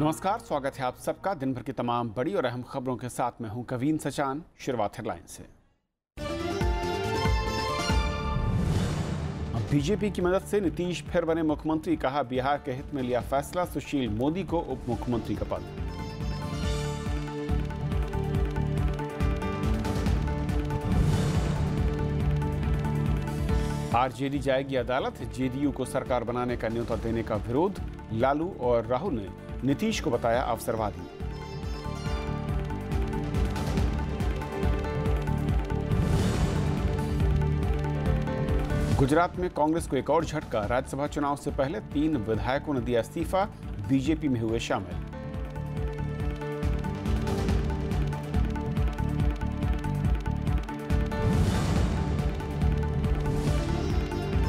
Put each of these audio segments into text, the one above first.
नमस्कार स्वागत है आप सबका दिन भर की तमाम बड़ी और अहम खबरों के साथ मैं हूं कवीन सचान शुरुआत हेडलाइन से बीजेपी की मदद से नीतीश फिर बने मुख्यमंत्री कहा बिहार के हित में लिया फैसला सुशील मोदी को उप मुख्यमंत्री का पद आरजेडी जाएगी अदालत जेडीयू को सरकार बनाने का न्योता देने का विरोध लालू और राहुल ने नीतीश को बताया अवसरवादी गुजरात में कांग्रेस को एक और झटका राज्यसभा चुनाव से पहले तीन विधायकों ने दिया इस्तीफा बीजेपी में हुए शामिल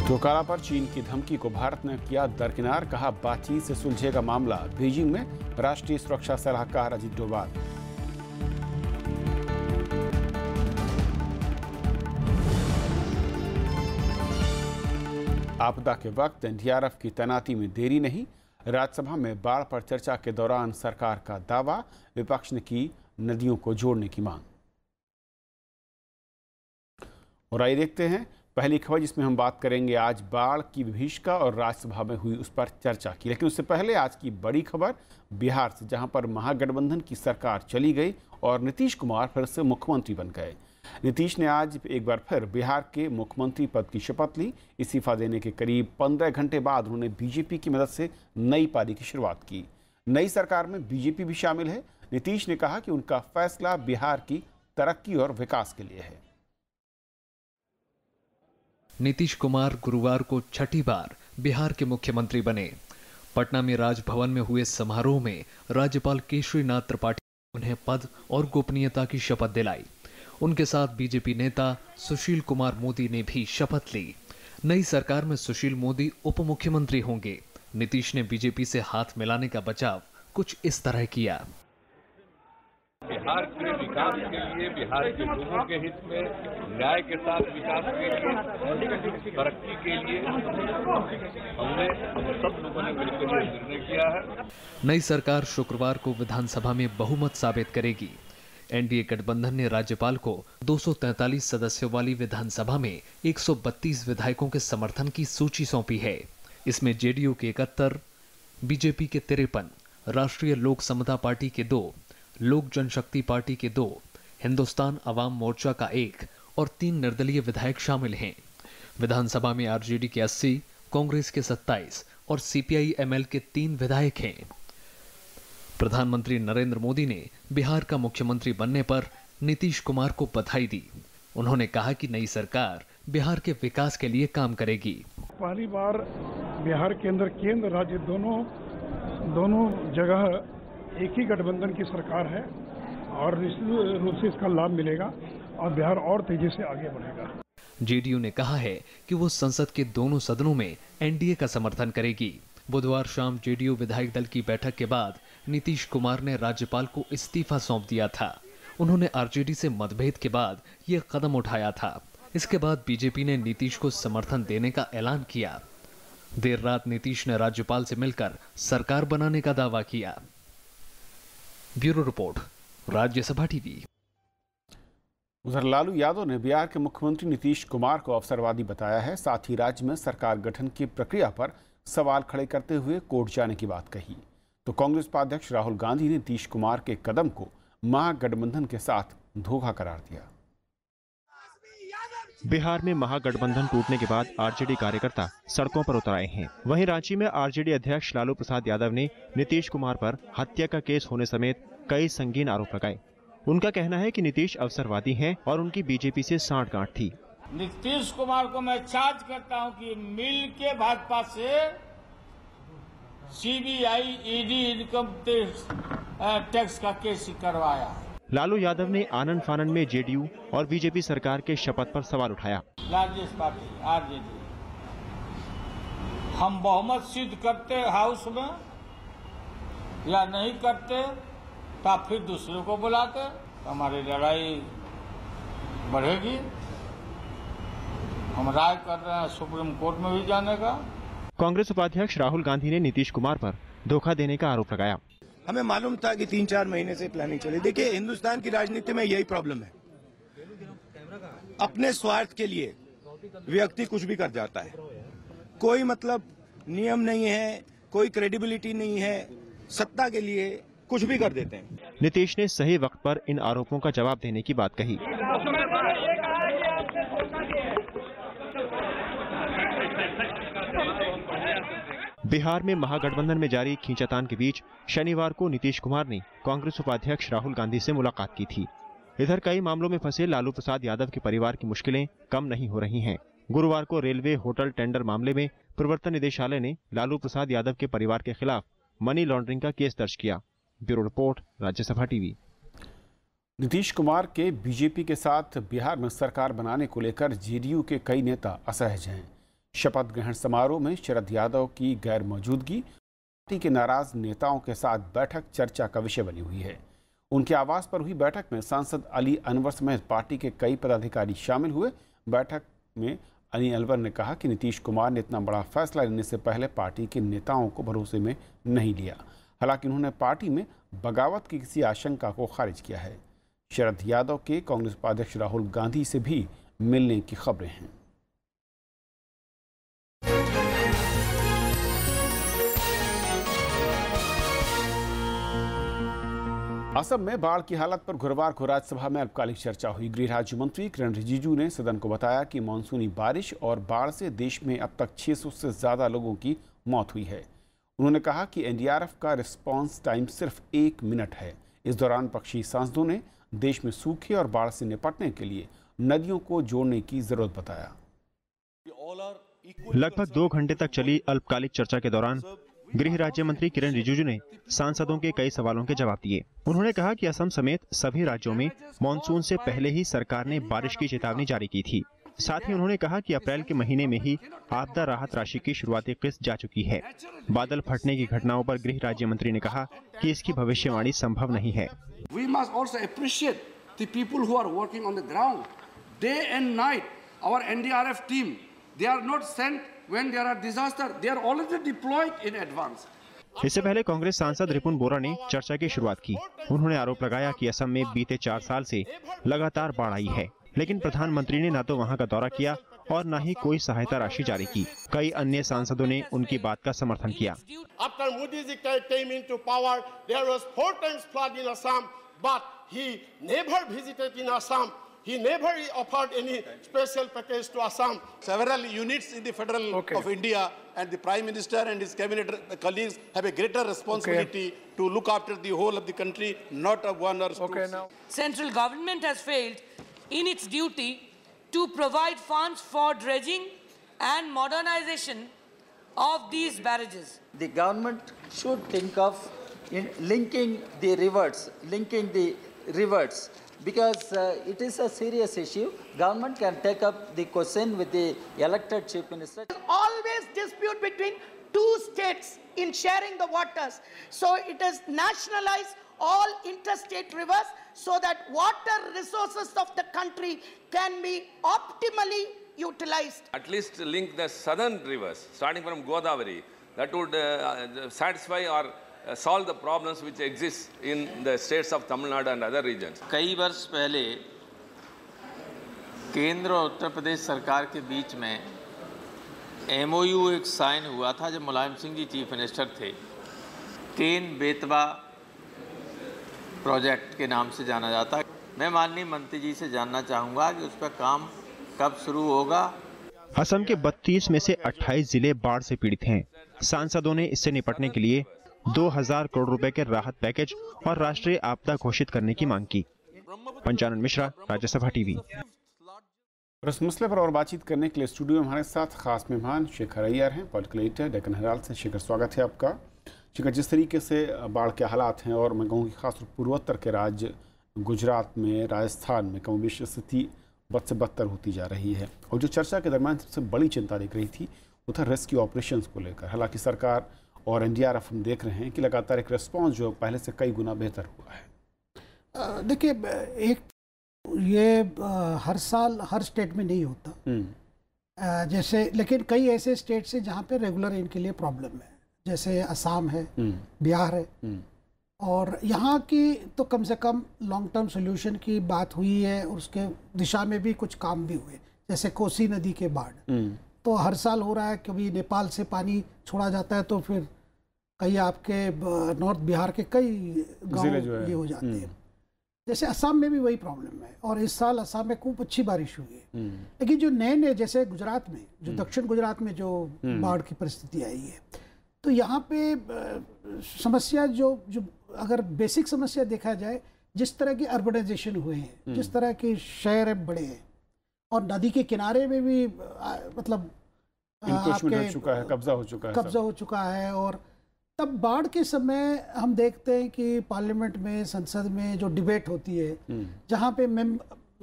टोकारा पर चीन की धमकी को भारत ने किया दरकिनार कहा बातचीत से सुलझेगा मामला बीजिंग में राष्ट्रीय सुरक्षा सलाहकार अजीत डोभाल आपदा के वक्त एनडीआरएफ की तैनाती में देरी नहीं राज्यसभा में बाढ़ पर चर्चा के दौरान सरकार का दावा विपक्ष ने की नदियों को जोड़ने की मांग और आइए देखते हैं पहली खबर जिसमें हम बात करेंगे आज बाढ़ की विभीषिका और राज्यसभा में हुई उस पर चर्चा की लेकिन उससे पहले आज की बड़ी खबर बिहार से जहां पर महागठबंधन की सरकार चली गई और नीतीश कुमार फिर से मुख्यमंत्री बन गए नीतीश ने आज एक बार फिर बिहार के मुख्यमंत्री पद की शपथ ली इस्तीफा देने के करीब पंद्रह घंटे बाद उन्होंने बीजेपी की मदद से नई पारी की शुरुआत की नई सरकार में बीजेपी भी शामिल है नीतीश ने कहा कि उनका फैसला बिहार की तरक्की और विकास के लिए है नीतीश कुमार गुरुवार को छठी बार बिहार के मुख्यमंत्री बने पटना में राजभवन में हुए समारोह में राज्यपाल नाथ त्रिपाठी उन्हें पद और गोपनीयता की शपथ दिलाई उनके साथ बीजेपी नेता सुशील कुमार मोदी ने भी शपथ ली नई सरकार में सुशील मोदी उप मुख्यमंत्री होंगे नीतीश ने बीजेपी से हाथ मिलाने का बचाव कुछ इस तरह किया बिहार के विकास के लिए बिहार के लोगों के हित में न्याय के साथ विकास के लिए तरक्की के लिए हमने सब लोगों ने मिलकर निर्णय किया है नई सरकार शुक्रवार को विधानसभा में बहुमत साबित करेगी एनडीए गठबंधन ने राज्यपाल को 243 सदस्यों वाली विधानसभा में 132 विधायकों के समर्थन की सूची सौंपी है इसमें जेडीयू के इकहत्तर बीजेपी के तिरपन राष्ट्रीय लोक समता पार्टी के दो लोक जनशक्ति पार्टी के दो हिंदुस्तान अवाम मोर्चा का एक और तीन निर्दलीय विधायक शामिल हैं विधानसभा में आरजेडी के 80, कांग्रेस के 27 और सीपीआईएमएल के तीन विधायक हैं प्रधानमंत्री नरेंद्र मोदी ने बिहार का मुख्यमंत्री बनने पर नीतीश कुमार को बधाई दी उन्होंने कहा कि नई सरकार बिहार के विकास के लिए काम करेगी पहली बार बिहार के अंदर केंद्र राज्य दोनों दोनों जगह एक ही गठबंधन की सरकार है और निश्चित रूप से इसका लाभ मिलेगा और बिहार और तेजी से आगे बढ़ेगा जेडीयू ने कहा है कि वो संसद के दोनों सदनों में एनडीए का समर्थन करेगी बुधवार शाम जेडीयू विधायक दल की बैठक के बाद नीतीश कुमार ने राज्यपाल को इस्तीफा सौंप दिया था उन्होंने आरजेडी से मतभेद के बाद ये कदम उठाया था इसके बाद बीजेपी ने नीतीश को समर्थन देने का ऐलान किया देर रात नीतीश ने राज्यपाल से मिलकर सरकार बनाने का दावा किया ब्यूरो रिपोर्ट राज्यसभा टीवी उधर लालू यादव ने बिहार के मुख्यमंत्री नीतीश कुमार को अवसरवादी बताया है साथ ही राज्य में सरकार गठन की प्रक्रिया पर सवाल खड़े करते हुए कोर्ट जाने की बात कही तो कांग्रेस उपाध्यक्ष राहुल गांधी ने नीतीश कुमार के कदम को महागठबंधन के साथ धोखा करार दिया बिहार में महागठबंधन टूटने के बाद आरजेडी कार्यकर्ता सड़कों पर उतर आए हैं वहीं रांची में आरजेडी अध्यक्ष लालू प्रसाद यादव ने नीतीश कुमार पर हत्या का केस होने समेत कई संगीन आरोप लगाए उनका कहना है कि नीतीश अवसरवादी हैं और उनकी बीजेपी से साठ गांठ थी नीतीश कुमार को मैं चार्ज करता हूँ की मिल के भाजपा से सीबीआई ईडी इनकम टैक्स का केस करवाया है लालू यादव ने आनंद फानंद में जेडीयू और बीजेपी सरकार के शपथ पर सवाल उठाया लार्जेस्ट पार्टी आरजेडी हम बहुमत सिद्ध करते हाउस में या नहीं करते तब तो फिर दूसरों को बुलाते तो हमारी लड़ाई बढ़ेगी हम राय कर रहे हैं सुप्रीम कोर्ट में भी जाने का कांग्रेस उपाध्यक्ष राहुल गांधी ने नीतीश कुमार पर धोखा देने का आरोप लगाया हमें मालूम था कि तीन चार महीने से प्लानिंग चले देखिए हिंदुस्तान की राजनीति में यही प्रॉब्लम है अपने स्वार्थ के लिए व्यक्ति कुछ भी कर जाता है कोई मतलब नियम नहीं है कोई क्रेडिबिलिटी नहीं है सत्ता के लिए कुछ भी कर देते हैं नीतीश ने सही वक्त पर इन आरोपों का जवाब देने की बात कही बिहार में महागठबंधन में जारी खींचातान के बीच शनिवार को नीतीश कुमार ने कांग्रेस उपाध्यक्ष राहुल गांधी से मुलाकात की थी इधर कई मामलों में फंसे लालू प्रसाद यादव के परिवार की मुश्किलें कम नहीं हो रही हैं गुरुवार को रेलवे होटल टेंडर मामले में प्रवर्तन निदेशालय ने लालू प्रसाद यादव के परिवार के खिलाफ मनी लॉन्ड्रिंग का केस दर्ज किया bureau report Rajya Sabha TV Nitish Kumar के बीजेपी के साथ बिहार में सरकार बनाने को लेकर जेडीयू के कई नेता असहज हैं शपथ ग्रहण समारोह में शरद यादव की गैर मौजूदगी पार्टी के नाराज नेताओं के साथ बैठक चर्चा का विषय बनी हुई है उनके आवास पर हुई बैठक में सांसद अली अनवर समेत पार्टी के कई पदाधिकारी शामिल हुए बैठक में अली अनवर ने कहा कि नीतीश कुमार ने इतना बड़ा फैसला लेने से पहले पार्टी के नेताओं को भरोसे में नहीं लिया हालांकि उन्होंने पार्टी में बगावत की किसी आशंका को खारिज किया है शरद यादव के कांग्रेस उपाध्यक्ष राहुल गांधी से भी मिलने की खबरें हैं असम में बाढ़ की हालत पर गुरुवार को राज्यसभा में अल्पकालिक चर्चा हुई गृह राज्य मंत्री किरण रिजिजू ने सदन को बताया कि मानसूनी बारिश और बाढ़ से देश में अब तक 600 से ज़्यादा लोगों की मौत हुई है उन्होंने कहा कि एनडीआरएफ का रिस्पांस टाइम सिर्फ एक मिनट है इस दौरान पक्षी सांसदों ने देश में सूखे और बाढ़ से निपटने के लिए नदियों को जोड़ने की जरूरत बताया लगभग दो घंटे तक चली अल्पकालिक चर्चा के दौरान गृह राज्य मंत्री किरण रिजिजू ने सांसदों के कई सवालों के जवाब दिए उन्होंने कहा कि असम समेत सभी राज्यों में मानसून से पहले ही सरकार ने बारिश की चेतावनी जारी की थी साथ ही उन्होंने कहा कि अप्रैल के महीने में ही आपदा राहत राशि की शुरुआती किस्त जा चुकी है बादल फटने की घटनाओं पर गृह राज्य मंत्री ने कहा कि इसकी भविष्यवाणी संभव नहीं है We and night. Our NDRF team, they are not sent when there are disaster, they are already deployed in advance. इससे पहले कांग्रेस सांसद रिपुन बोरा ने चर्चा की शुरुआत की उन्होंने आरोप लगाया कि असम में बीते चार साल से लगातार बाढ़ आई है लेकिन प्रधानमंत्री ने न तो वहां का दौरा किया और न ही कोई सहायता राशि जारी की कई अन्य सांसदों ने उनकी बात का समर्थन किया power, He never offered any special package to Assam. Several units in the Federal okay. of India and the Prime Minister and his cabinet uh, colleagues have a greater responsibility okay. to look after the whole of the country, not of one or two. Okay, now. Central government has failed in its duty to provide funds for dredging and modernization of these barrages. The government should think of linking the rivers, linking the rivers because uh, it is a serious issue. Government can take up the question with the elected chief minister. There's always dispute between two states in sharing the waters. So it is nationalized all interstate rivers so that water resources of the country can be optimally utilized. At least link the southern rivers starting from Godavari that would uh, uh satisfy our Uh, solve the problems which exist in the states of Tamil Nadu and other regions. कई वर्ष पहले केंद्र और उत्तर प्रदेश सरकार के बीच में M एक sign हुआ था जब मुलायम सिंह जी चीफ मिनिस्टर थे केन बेतवा प्रोजेक्ट के नाम से जाना जाता है मैं माननीय मंत्री जी से जानना चाहूँगा कि उस पर काम कब शुरू होगा असम के 32 में से 28 जिले बाढ़ से पीड़ित हैं सांसदों ने इससे निपटने के लिए 2000 करोड़ रुपए के राहत पैकेज और राष्ट्रीय आपदा घोषित करने की मांग की पंचानंद मिश्रा राज्यसभा टीवी और इस मसले पर और बातचीत करने के लिए स्टूडियो में हमारे साथ खास मेहमान शेखर अय्यर हैं पॉलिटिकल एडिटर डेकन हराल से शेखर स्वागत है आपका शेखर जिस तरीके से बाढ़ के हालात हैं और मैं कहूँगी कि खासतौर पूर्वोत्तर के राज्य गुजरात में राजस्थान में कम विश स्थिति बद से बदतर होती जा रही है और जो चर्चा के दरमियान सबसे बड़ी चिंता दिख रही थी उधर रेस्क्यू ऑपरेशन को लेकर हालांकि सरकार और एनडीआरएफ हम देख रहे हैं कि लगातार एक रिस्पॉन्स जो पहले से कई गुना बेहतर हुआ है देखिए एक ये आ, हर साल हर स्टेट में नहीं होता आ, हम्म। जैसे लेकिन कई ऐसे स्टेट्स हैं जहाँ पे रेगुलर इनके लिए प्रॉब्लम है जैसे असम है हम्म। बिहार है हम्म। और यहाँ की तो कम से कम लॉन्ग टर्म सोल्यूशन की बात हुई है और उसके दिशा में भी कुछ काम भी हुए जैसे कोसी नदी के बाढ़ तो हर साल हो रहा है कभी नेपाल से पानी छोड़ा जाता है तो फिर कई आपके नॉर्थ बिहार के कई गांव ये हो जाते हम्म। हैं जैसे असम में भी वही प्रॉब्लम है और इस साल असम में खूब अच्छी बारिश हुई है हम्म। लेकिन जो नए नए जैसे गुजरात में जो हम्म। दक्षिण गुजरात में जो बाढ़ की परिस्थिति आई है तो यहाँ पे समस्या जो जो अगर बेसिक समस्या देखा जाए जिस तरह के अर्बनाइजेशन हुए हैं जिस तरह के शहर बड़े हैं और नदी के किनारे में भी मतलब आपके कब्जा हो चुका है कब्जा हो चुका है और तब बाढ़ के समय हम देखते हैं कि पार्लियामेंट में संसद में जो डिबेट होती है हम्म। जहाँ पे मेम,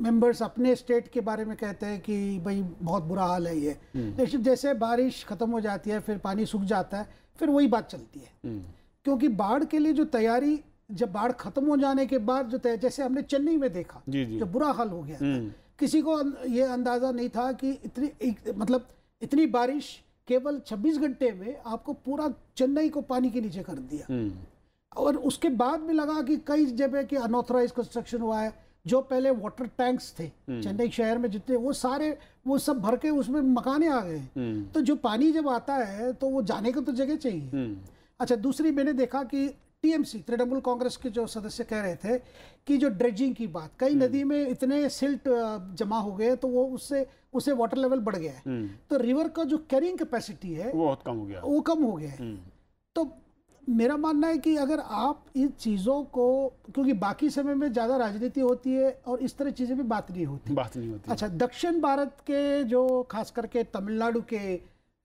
मेंबर्स अपने स्टेट के बारे में कहते हैं कि भाई बहुत बुरा हाल है ये हम्म। लेकिन जैसे बारिश ख़त्म हो जाती है फिर पानी सूख जाता है फिर वही बात चलती है हम्म। क्योंकि बाढ़ के लिए जो तैयारी जब बाढ़ ख़त्म हो जाने के बाद जो जैसे हमने चेन्नई में देखा जी जी। जो बुरा हाल हो गया था किसी को अं-, ये अंदाज़ा नहीं था कि इतनी मतलब इतनी बारिश केवल 26 घंटे में आपको पूरा चेन्नई को पानी के नीचे कर दिया हम्म। और उसके बाद में लगा कि कई जगह की अनऑथराइज कंस्ट्रक्शन हुआ है जो पहले वाटर टैंक्स थे हम्म। चेन्नई शहर में जितने वो सारे वो सब भर के उसमें मकाने आ गए हम्म। तो जो पानी जब आता है तो वो जाने को तो जगह चाहिए अच्छा दूसरी मैंने देखा कि टीएमसी तृणमूल कांग्रेस के जो सदस्य कह रहे थे कि जो ड्रेजिंग की बात कई हम्म। नदी में इतने सिल्ट जमा हो गए तो वो उससे उसे वाटर लेवल बढ़ गया है हम्म। तो रिवर का जो कैरिंग कैपेसिटी है वो बहुत कम हो गया वो कम हो गया है हम्म। तो मेरा मानना है कि अगर आप इन चीज़ों को क्योंकि बाकी समय में ज़्यादा राजनीति होती है और इस तरह चीज़ें भी बात नहीं होती बात नहीं होती अच्छा दक्षिण भारत के जो खास करके तमिलनाडु के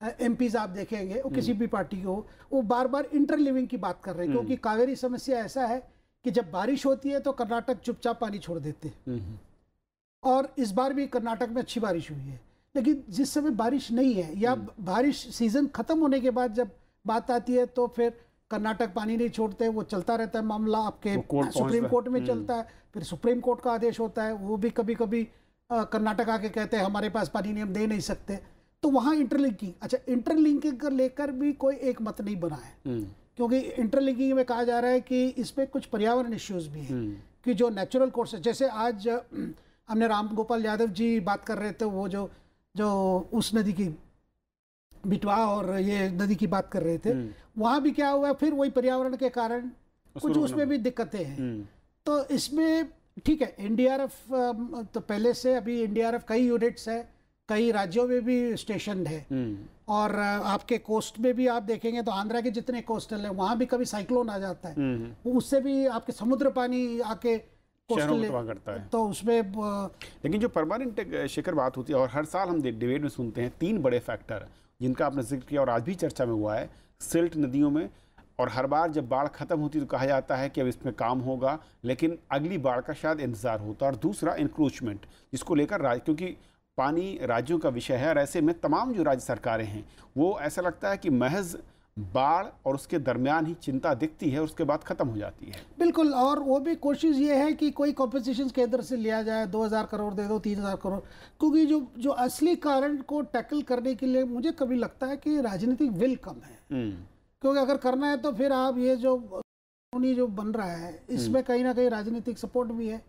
एम आप देखेंगे वो किसी हम्म। भी पार्टी के हो वो बार बार इंटरलिविंग की बात कर रहे हैं हम्म। क्योंकि कावेरी समस्या ऐसा है कि जब बारिश होती है तो कर्नाटक चुपचाप पानी छोड़ देते हैं हम्म, और इस बार भी कर्नाटक में अच्छी बारिश हुई है लेकिन जिस समय बारिश नहीं है या बारिश सीजन ख़त्म होने के बाद जब बात आती है तो फिर कर्नाटक पानी नहीं छोड़ते वो चलता रहता है मामला आपके सुप्रीम कोर्ट में चलता है फिर सुप्रीम कोर्ट का आदेश होता है वो भी कभी कभी कर्नाटक आके कहते हैं हमारे पास पानी नहीं हम दे नहीं सकते तो वहाँ इंटरलिंकिंग अच्छा इंटरलिंक कर लेकर भी कोई एक मत नहीं बना है हम्म। क्योंकि इंटरलिंकिंग में कहा जा रहा है कि इस पर कुछ पर्यावरण इश्यूज भी हैं हम्म। कि जो नेचुरल कोर्सेज जैसे आज हमने राम गोपाल यादव जी बात कर रहे थे वो जो जो उस नदी की बिटवा और ये नदी की बात कर रहे थे हम्म। वहाँ भी क्या हुआ फिर वही पर्यावरण के कारण कुछ उसमें भी दिक्कतें हैं तो इसमें ठीक है एनडीआरएफ तो पहले से अभी एनडीआरएफ कई यूनिट्स है कई राज्यों में भी स्टेशन है हम्म। और आपके कोस्ट में भी आप देखेंगे तो आंध्रा के जितने कोस्टल हैं वहाँ भी कभी साइक्लोन आ जाता है हम्म। उससे भी आपके समुद्र पानी आके तो करता है तो उसमें लेकिन जो परमानेंट शिखर बात होती है और हर साल हम डिबेट में सुनते हैं तीन बड़े फैक्टर जिनका आपने जिक्र किया और आज भी चर्चा में हुआ है सिल्ट नदियों में और हर बार जब बाढ़ खत्म होती है तो कहा जाता है कि अब इसमें काम होगा लेकिन अगली बाढ़ का शायद इंतज़ार होता है और दूसरा इंक्रोचमेंट जिसको लेकर क्योंकि पानी राज्यों का विषय है और ऐसे में तमाम जो राज्य सरकारें हैं वो ऐसा लगता है कि महज बाढ़ और उसके दरमियान ही चिंता दिखती है उसके बाद ख़त्म हो जाती है बिल्कुल और वो भी कोशिश ये है कि कोई कॉम्पनसेशन केंद्र से लिया जाए 2000 करोड़ दे दो 3000 करोड़ क्योंकि जो जो असली कारण को टैकल करने के लिए मुझे कभी लगता है कि राजनीतिक विल कम है हम्म। क्योंकि अगर करना है तो फिर आप ये जो जो बन रहा है इसमें हम्म। कहीं ना कहीं राजनीतिक सपोर्ट भी है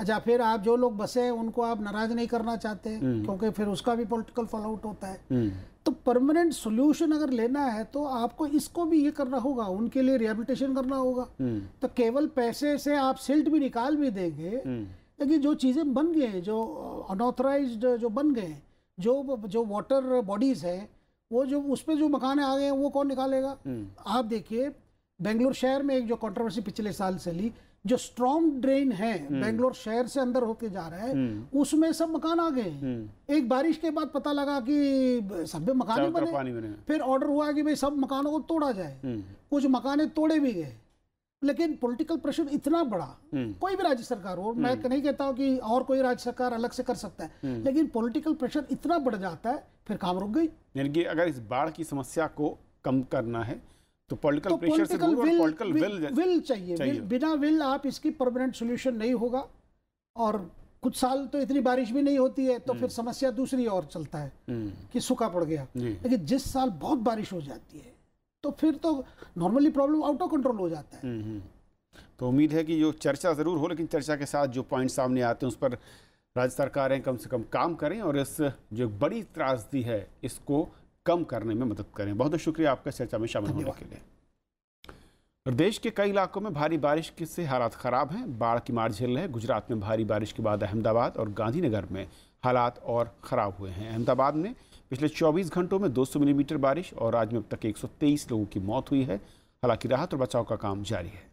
अच्छा फिर आप जो लोग बसे हैं उनको आप नाराज नहीं करना चाहते हम्म। क्योंकि फिर उसका भी पॉलिटिकल फॉलोआउट होता है हम्म। तो परमानेंट सोल्यूशन अगर लेना है तो आपको इसको भी ये करना होगा उनके लिए रिहेबिलिटेशन करना होगा हम्म। तो केवल पैसे से आप सिल्ट भी निकाल भी देंगे लेकिन जो चीज़ें बन गए हैं जो अनऑथराइज जो बन गए हैं जो जो वाटर बॉडीज़ हैं वो जो उस पर जो मकान आ गए हैं वो कौन निकालेगा आप देखिए बेंगलुरु शहर में एक जो कंट्रोवर्सी पिछले साल से ली जो स्ट्रॉन्ग ड्रेन है बेंगलोर हम्म। शहर से अंदर होके जा रहा है हम्म। उसमें सब मकान आ गए हम्म। एक बारिश के बाद पता लगा कि सब मकान बने।, बने फिर ऑर्डर हुआ कि भाई सब मकानों को तोड़ा जाए कुछ मकाने तोड़े भी गए लेकिन पॉलिटिकल प्रेशर इतना बड़ा कोई भी राज्य सरकार हो मैं नहीं कहता हूँ कि और कोई राज्य सरकार अलग से कर सकता है लेकिन पॉलिटिकल प्रेशर इतना बढ़ जाता है फिर काम रुक गई यानी कि अगर इस बाढ़ की समस्या को कम करना है तो पॉलिटिकल प्रेशर तो से विल, पॉलिटिकल विल, विल चाहिए, चाहिए। विल, बिना विल आप इसकी परमानेंट सोल्यूशन नहीं होगा और कुछ साल तो इतनी बारिश भी नहीं होती है तो हम्म। फिर समस्या दूसरी और चलता है हम्म। कि सूखा पड़ गया लेकिन जिस साल बहुत बारिश हो जाती है तो फिर तो normally problem out of control हो जाता है हम्म, तो उम्मीद है कि जो चर्चा ज़रूर हो लेकिन चर्चा के साथ जो पॉइंट सामने आते हैं उस पर राज्य सरकारें कम से कम काम करें और इस जो बड़ी त्रासदी है इसको कम करने में मदद करें बहुत बहुत शुक्रिया आपका चर्चा में शामिल होने के लिए प्रदेश के कई इलाकों में भारी बारिश से हालात ख़राब हैं बाढ़ की मार झेल रहे गुजरात में भारी बारिश के बाद अहमदाबाद और गांधीनगर में हालात और ख़राब हुए हैं अहमदाबाद में पिछले 24 घंटों में 200 मिलीमीटर बारिश और राज्य में अब तक 123 लोगों की मौत हुई है हालांकि राहत और बचाव का काम जारी है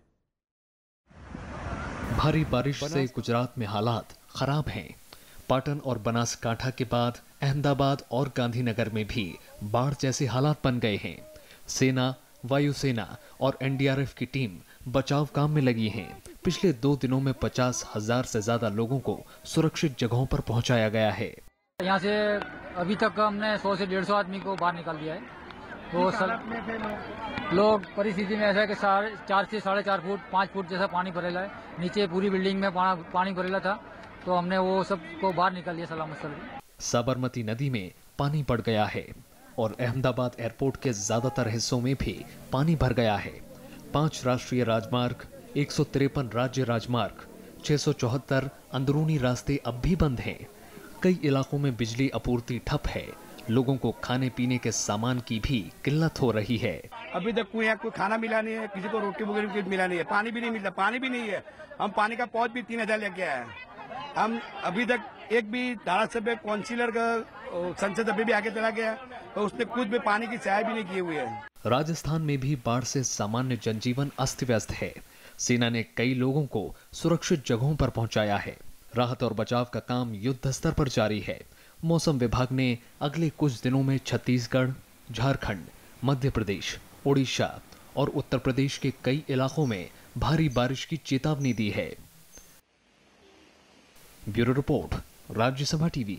भारी बारिश से गुजरात में हालात खराब हैं पाटन और बनासकांठा के बाद अहमदाबाद और गांधीनगर में भी बाढ़ जैसे हालात बन गए हैं सेना वायुसेना और एनडीआरएफ की टीम बचाव काम में लगी है पिछले दो दिनों में पचास हजार से ज्यादा लोगों को सुरक्षित जगहों पर पहुंचाया गया है यहाँ से अभी तक हमने सौ से डेढ़ सौ आदमी को बाहर निकाल दिया है तो सर लोग परिस्थिति में ऐसा है कि चार से साढ़े चार फुट पाँच फुट जैसा पानी भरेला है नीचे पूरी बिल्डिंग में पानी भरेला था तो हमने वो सबको बाहर निकाल लिया सलामत सर साबरमती नदी में पानी बढ़ गया है और अहमदाबाद एयरपोर्ट के ज़्यादातर हिस्सों में भी पानी भर गया है पांच राष्ट्रीय राजमार्ग एक राज्य राजमार्ग छह अंदरूनी रास्ते अब भी बंद हैं कई इलाकों में बिजली आपूर्ति ठप है लोगों को खाने पीने के सामान की भी किल्लत हो रही है अभी तक कोई यहाँ कोई खाना मिला नहीं है किसी को रोटी वगैरह मिला नहीं है पानी भी नहीं मिलता पानी भी नहीं है हम पानी का पौध भी तीन हजार लग गया है हम अभी तक एक भी धारा सभ्य काउंसिलर का संसद अभी भी आगे चला गया तो उसने कुछ भी पानी की सहाय भी नहीं किए हुए है राजस्थान में भी बाढ़ से सामान्य जनजीवन अस्त व्यस्त है सेना ने कई लोगों को सुरक्षित जगहों पर पहुंचाया है राहत और बचाव का काम युद्ध स्तर पर जारी है मौसम विभाग ने अगले कुछ दिनों में छत्तीसगढ़ झारखंड मध्य प्रदेश ओडिशा और उत्तर प्रदेश के कई इलाकों में भारी बारिश की चेतावनी दी है ब्यूरो रिपोर्ट राज्यसभा टीवी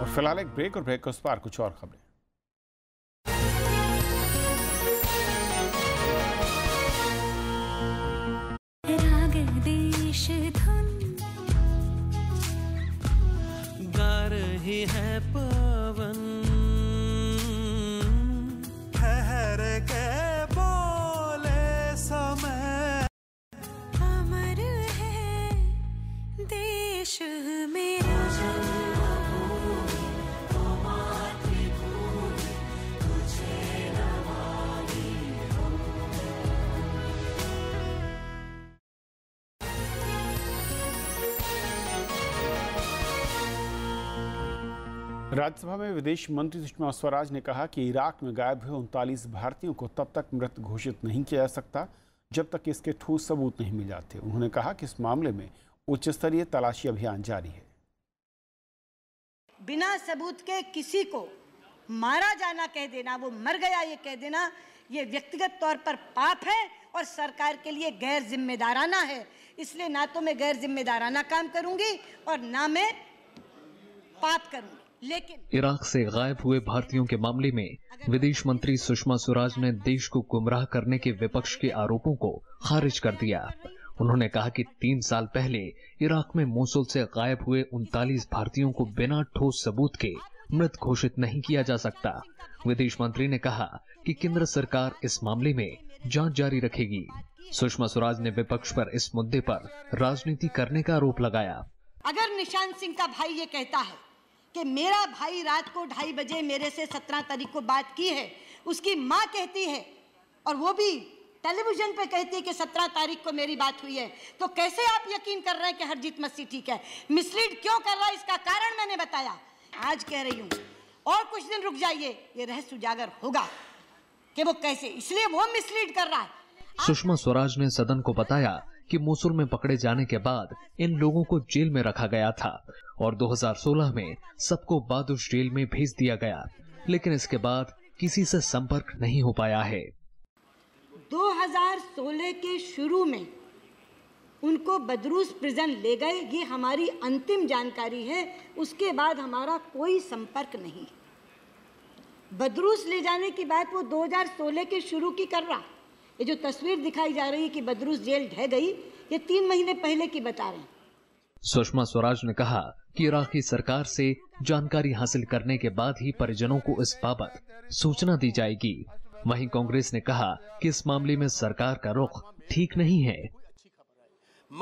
और फिलहाल एक ब्रेक और ब्रेक के उस पर कुछ और खबरें राज्यसभा में विदेश मंत्री सुषमा स्वराज ने कहा कि इराक में गायब हुए उनतालीस भारतीयों को तब तक मृत घोषित नहीं किया जा सकता जब तक इसके ठोस सबूत नहीं मिल जाते उन्होंने कहा कि इस मामले में उच्च स्तरीय तलाशी अभियान जारी है बिना सबूत के किसी को मारा जाना कह देना वो मर गया ये कह देना ये व्यक्तिगत तौर पर पाप है और सरकार के लिए गैर जिम्मेदाराना है इसलिए ना तो मैं गैर जिम्मेदाराना काम करूंगी और ना मैं पाप करूंगी लेकिन इराक से गायब हुए भारतीयों के मामले में विदेश मंत्री सुषमा तो स्वराज ने देश को गुमराह करने के विपक्ष के आरोपों को खारिज कर दिया उन्होंने कहा कि तीन साल पहले इराक में मोसुल से गायब हुए उनतालीस भारतीयों को बिना ठोस सबूत के मृत घोषित नहीं किया जा सकता विदेश मंत्री ने कहा कि केंद्र सरकार इस मामले में जांच जारी रखेगी सुषमा स्वराज ने विपक्ष पर इस मुद्दे पर राजनीति करने का आरोप लगाया अगर निशान सिंह का भाई ये कहता है कि मेरा भाई रात को ढाई बजे मेरे से सत्रह तारीख को बात की है उसकी माँ कहती है और वो भी टेलीविजन पे कहती है कि सत्रह तारीख को मेरी बात हुई है तो कैसे आप यकीन कर रहे हैं कि हरजीत मसीह ठीक है मिसलीड क्यों कर रहा है इसका कारण मैंने बताया आज कह रही हूँ और कुछ दिन रुक जाइए ये रहस्य उजागर होगा कि वो कैसे इसलिए वो मिसलीड कर रहा है सुषमा स्वराज ने सदन को बताया कि मोसुल में पकड़े जाने के बाद इन लोगों को जेल में रखा गया था और 2016 में सबको बादुश जेल में भेज दिया गया लेकिन इसके बाद किसी से संपर्क नहीं हो पाया है 2016 के शुरू में उनको बदरूस प्रिजन ले गए ये हमारी अंतिम जानकारी है उसके बाद हमारा कोई संपर्क नहीं बदरूस ले जाने की बात वो 2016 के शुरू की कर रहा ये जो तस्वीर दिखाई जा रही है कि बदरूस जेल ढह गई ये तीन महीने पहले की बता रहे हैं सुषमा स्वराज ने कहा कि इराकी सरकार से जानकारी हासिल करने के बाद ही परिजनों को इस बाबत सूचना दी जाएगी वहीं कांग्रेस ने कहा कि इस मामले में सरकार का रुख ठीक नहीं है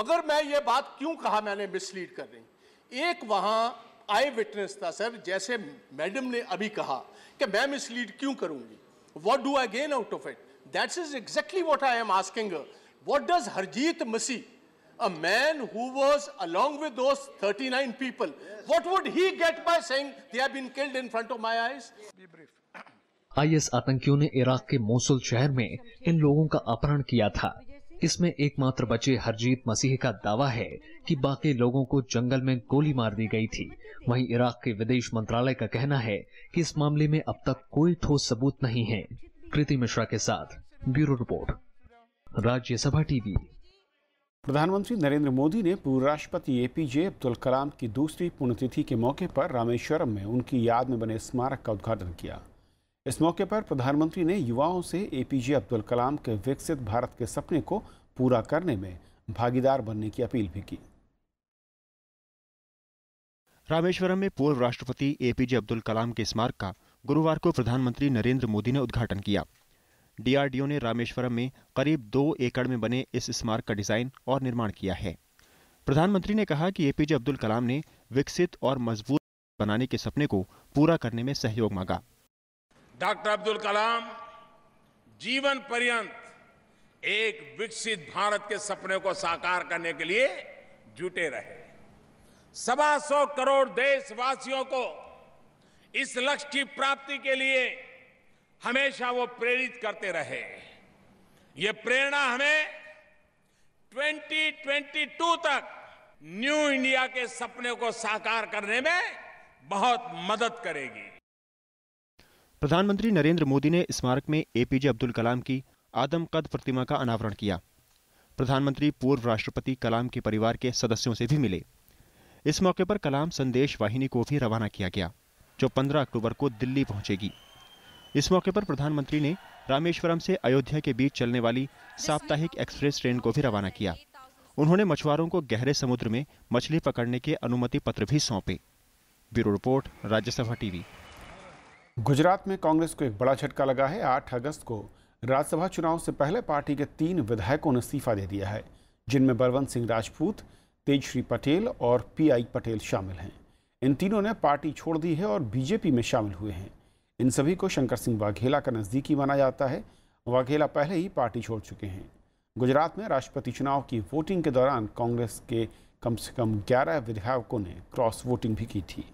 मगर मैं ये बात क्यों कहा मैंने मिसलीड कर रही एक वहां आई विटनेस था सर जैसे मैडम ने अभी कहा कि मैं मिसलीड क्यों करूंगी what do I gain out of it That is exactly what I am asking her. What does harjeet Masi, a man who was along with those 39 people, yes. what would he get by saying they have been killed in front of my eyes? Be brief. IS आतंकियों ने Iraq के Mosul शहर में इन लोगों का अपहरण किया था इसमें एकमात्र बचे हरजीत मसीह का दावा है कि बाकी लोगों को जंगल में गोली मार दी गई थी वहीं इराक के विदेश मंत्रालय का कहना है कि इस मामले में अब तक कोई ठोस सबूत नहीं है कृति मिश्रा के साथ ब्यूरो रिपोर्ट राज्यसभा टीवी प्रधानमंत्री नरेंद्र मोदी ने पूर्व राष्ट्रपति एपीजे अब्दुल कलाम की दूसरी पुण्यतिथि के मौके पर रामेश्वरम में उनकी याद में बने स्मारक का उद्घाटन किया इस मौके पर प्रधानमंत्री ने युवाओं से एपीजे अब्दुल कलाम के विकसित भारत के सपने को पूरा करने में भागीदार बनने की अपील भी की रामेश्वरम में पूर्व राष्ट्रपति एपीजे अब्दुल कलाम के स्मारक का गुरुवार को प्रधानमंत्री नरेंद्र मोदी ने उद्घाटन किया डीआरडीओ ने रामेश्वरम में करीब दो एकड़ में बने इस स्मारक का डिजाइन और निर्माण किया है प्रधानमंत्री ने कहा कि एपीजे अब्दुल कलाम ने विकसित और मजबूत बनाने के सपने को पूरा करने में सहयोग मांगा डॉक्टर अब्दुल कलाम जीवन पर्यंत एक विकसित भारत के सपने को साकार करने के लिए जुटे रहे सवा सौ करोड़ देशवासियों को इस लक्ष्य की प्राप्ति के लिए हमेशा वो प्रेरित करते रहे ये प्रेरणा हमें 2022 तक न्यू इंडिया के सपने को साकार करने में बहुत मदद करेगी प्रधानमंत्री नरेंद्र मोदी ने स्मारक में एपीजे अब्दुल कलाम की आदम कद प्रतिमा का अनावरण किया प्रधानमंत्री पूर्व राष्ट्रपति कलाम के परिवार के सदस्यों से भी मिले इस मौके पर कलाम संदेश वाहिनी को भी रवाना किया गया जो 15 अक्टूबर को दिल्ली पहुंचेगी इस मौके पर प्रधानमंत्री ने रामेश्वरम से अयोध्या के बीच चलने वाली साप्ताहिक एक्सप्रेस ट्रेन को भी रवाना किया उन्होंने मछुआरों को गहरे समुद्र में मछली पकड़ने के अनुमति पत्र भी सौंपे bureau report Rajya Sabha TV Gujarat में कांग्रेस को एक बड़ा झटका लगा है आठ अगस्त को राज्यसभा चुनाव से पहले पार्टी के तीन विधायकों ने इस्तीफा दे दिया है जिनमें बलवंत सिंह राजपूत तेजश्री पटेल और पीआई पटेल शामिल हैं इन तीनों ने पार्टी छोड़ दी है और बीजेपी में शामिल हुए हैं इन सभी को शंकर सिंह वाघेला का नज़दीकी माना जाता है वाघेला पहले ही पार्टी छोड़ चुके हैं गुजरात में राष्ट्रपति चुनाव की वोटिंग के दौरान कांग्रेस के कम से कम 11 विधायकों ने क्रॉस वोटिंग भी की थी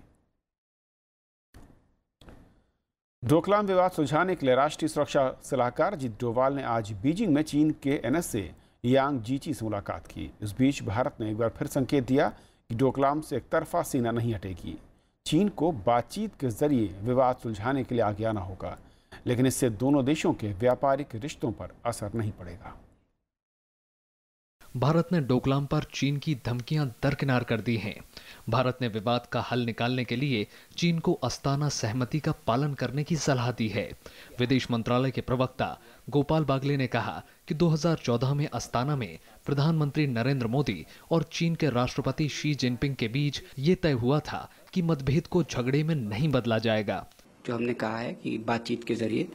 डोकलाम विवाद सुलझाने के लिए राष्ट्रीय सुरक्षा सलाहकार अजीत डोवाल ने आज बीजिंग में चीन के एनएसए यांग जीची से मुलाकात की इस बीच भारत ने एक बार फिर संकेत दिया कि डोकलाम से एक तरफा सीना नहीं हटेगी चीन को बातचीत के जरिए विवाद सुलझाने के लिए आगे आना होगा लेकिन इससे दोनों देशों के व्यापारिक रिश्तों पर असर नहीं पड़ेगा भारत ने डोकलाम पर चीन की धमकियां दरकिनार कर दी हैं भारत ने विवाद का हल निकालने के लिए चीन को अस्ताना सहमति का पालन करने की सलाह दी है विदेश मंत्रालय के प्रवक्ता गोपाल बागले ने कहा कि 2014 में अस्ताना में प्रधानमंत्री नरेंद्र मोदी और चीन के राष्ट्रपति शी जिनपिंग के बीच ये तय हुआ था कि मतभेद को झगड़े में नहीं बदला जाएगा जो हमने कहा है कि बातचीत के जरिए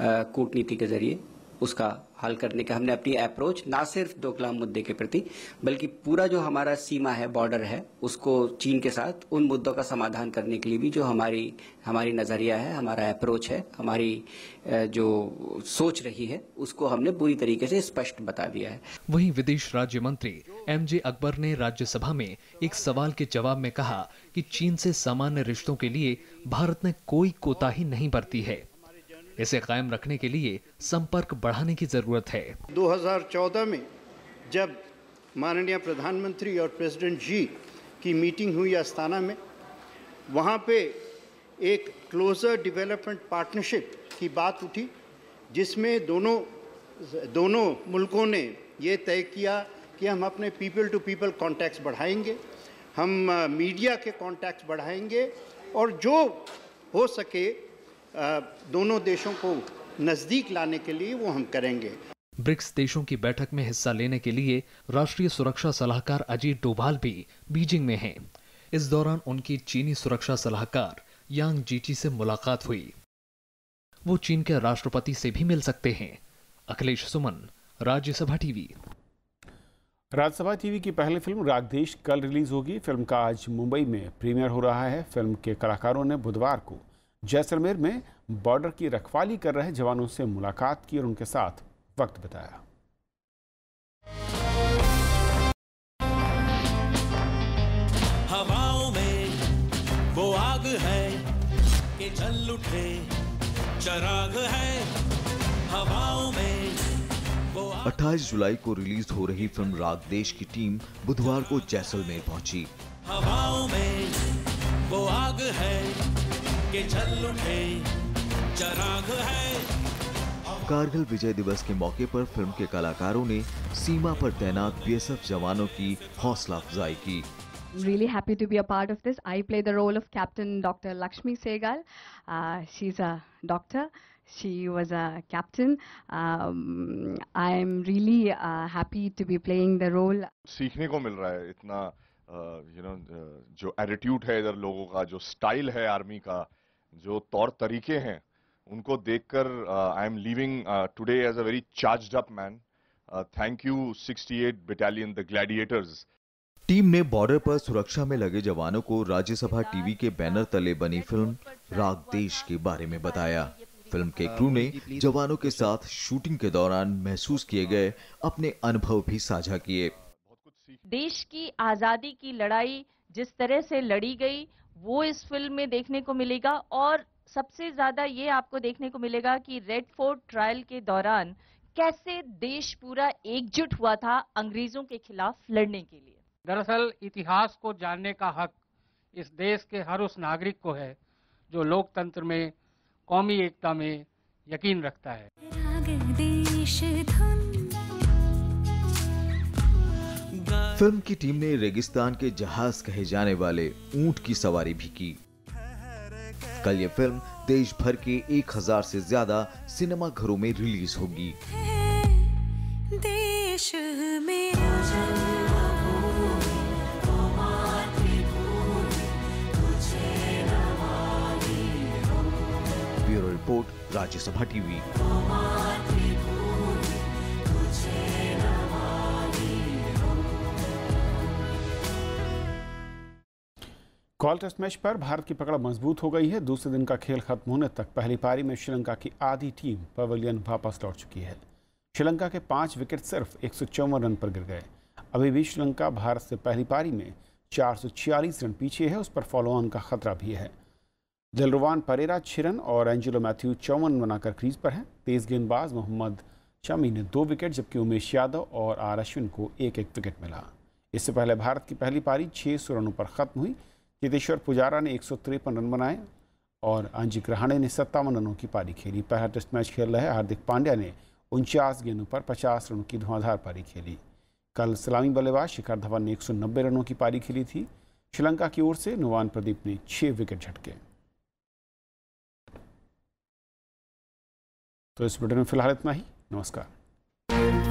कूटनीति के जरिए उसका हल करने का हमने अपनी अप्रोच ना सिर्फ कलाम मुद्दे के प्रति बल्कि पूरा जो हमारा सीमा है बॉर्डर है उसको चीन के साथ उन मुद्दों का समाधान करने के लिए भी जो हमारी हमारी नज़रिया है हमारा अप्रोच है हमारी जो सोच रही है उसको हमने पूरी तरीके से स्पष्ट बता दिया है वहीं विदेश राज्य मंत्री एम जे अकबर ने राज्यसभा में एक सवाल के जवाब में कहा कि चीन से सामान्य रिश्तों के लिए भारत ने कोई कोताही नहीं बरती है इसे कायम रखने के लिए संपर्क बढ़ाने की जरूरत है 2014 में जब माननीय प्रधानमंत्री और प्रेसिडेंट जी की मीटिंग हुई अस्ताना में वहाँ पे एक क्लोज़र डेवलपमेंट पार्टनरशिप की बात उठी जिसमें दोनों दोनों मुल्कों ने ये तय किया कि हम अपने पीपल टू पीपल कॉन्टैक्ट्स बढ़ाएंगे हम मीडिया के कॉन्टैक्ट्स बढ़ाएंगे और जो हो सके दोनों देशों को नज़दीक लाने के लिए वो हम करेंगे ब्रिक्स देशों की बैठक में हिस्सा लेने के लिए राष्ट्रीय सुरक्षा सलाहकार अजीत डोभाल भी बीजिंग में हैं। इस दौरान उनकी चीनी सुरक्षा सलाहकार यांग जीची से मुलाकात हुई वो चीन के राष्ट्रपति से भी मिल सकते हैं अखिलेश सुमन राज्यसभा टीवी राज्यसभा टीवी की पहली फिल्म रागदेश कल रिलीज होगी फिल्म का आज मुंबई में प्रीमियर हो रहा है फिल्म के कलाकारों ने बुधवार को जैसलमेर में बॉर्डर की रखवाली कर रहे जवानों से मुलाकात की और उनके साथ वक्त बताया हवाओं में वो आग है कि जल उठे चराग है हवाओं में 28 जुलाई को रिलीज हो रही फिल्म राग देश की टीम बुधवार को जैसलमेर पहुंची हवाओं में वो आग है के जल उठे चराग है कारगिल विजय दिवस के मौके पर फिल्म के कलाकारों ने सीमा पर तैनात बीएसएफ जवानों की हौसला अफजाई की really happy to be a part of this. I play the role of Captain Dr. Lakshmi Segal. Uh, she's a doctor. She was a captain. i am Um, really uh, happy to be playing the role. सीखने को मिल रहा है इतना you know जो attitude है इधर लोगों का जो स्टाइल है आर्मी का जो तौर तरीके हैं उनको देखकर I am living today as a very charge up man thank you 68 battalion the gladiators team ने बॉर्डर पर सुरक्षा में लगे जवानों को राज्यसभा टीवी के बैनर तले बनी फिल्म राग देश के बारे में बताया फिल्म के क्रू ने जवानों के साथ शूटिंग के दौरान महसूस किए गए अपने अनुभव भी साझा किए देश की आजादी की लड़ाई जिस तरह से लड़ी गई वो इस फिल्म में देखने को मिलेगा और सबसे ज्यादा ये आपको देखने को मिलेगा कि रेड फोर्ट ट्रायल के दौरान कैसे देश पूरा एकजुट हुआ था अंग्रेजों के खिलाफ लड़ने के लिए दरअसल इतिहास को जानने का हक इस देश के हर उस नागरिक को है जो लोकतंत्र में कौमी एकता में यकीन रखता है फिल्म की टीम ने रेगिस्तान के जहाज कहे जाने वाले ऊंट की सवारी भी की कल ये फिल्म देश भर के 1000 से ज्यादा सिनेमा घरों में रिलीज होगी देश में bureau report Rajya Sabha TV call test match पर भारत की पकड़ मजबूत हो गई है दूसरे दिन का खेल खत्म होने तक पहली पारी में श्रीलंका की आधी टीम पवेलियन वापस लौट चुकी है श्रीलंका के पांच विकेट सिर्फ एक रन पर गिर गए अभी भी श्रीलंका भारत से पहली पारी में चार रन पीछे है उस पर फॉलो ऑन का खतरा भी है दिलरुवान परेरा रन और एंजिलो मैथ्यू चौवन बनाकर क्रीज पर हैं तेज गेंदबाज मोहम्मद शमी ने दो विकेट जबकि उमेश यादव और आर अश्विन को एक एक विकेट मिला इससे पहले भारत की पहली पारी छह सौ रनों पर खत्म हुई चेतेश्वर पुजारा ने एक रन बनाए और अंजिक ग्रहाणे ने सत्तावन रनों की पारी खेली पहला टेस्ट मैच खेल रहे हार्दिक पांड्या ने उनचास गेंदों पर पचास रनों की धुआंधार पारी खेली कल सलामी बल्लेबाज शिखर धवन ने 190 रनों की पारी खेली थी श्रीलंका की ओर से नुवान प्रदीप ने छह विकेट झटके तो इस वीडियो में फिलहाल इतना ही नमस्कार